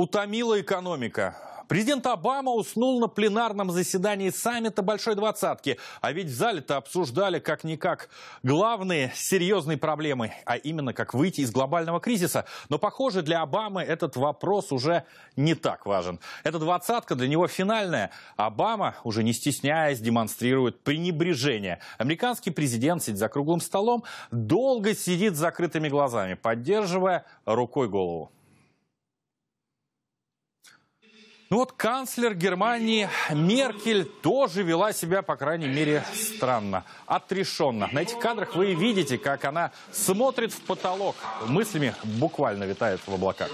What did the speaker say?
утомила экономика. Президент Обама уснул на пленарном заседании саммита Большой Двадцатки. А ведь в зале-то обсуждали как-никак главные серьезные проблемы, а именно как выйти из глобального кризиса. Но, похоже, для Обамы этот вопрос уже не так важен. Эта двадцатка для него финальная. Обама, уже не стесняясь, демонстрирует пренебрежение. Американский президент сидит за круглым столом, долго сидит с закрытыми глазами, поддерживая рукой голову. Ну вот канцлер Германии Меркель тоже вела себя, по крайней мере, странно, отрешенно. На этих кадрах вы видите, как она смотрит в потолок, мыслями буквально витает в облаках.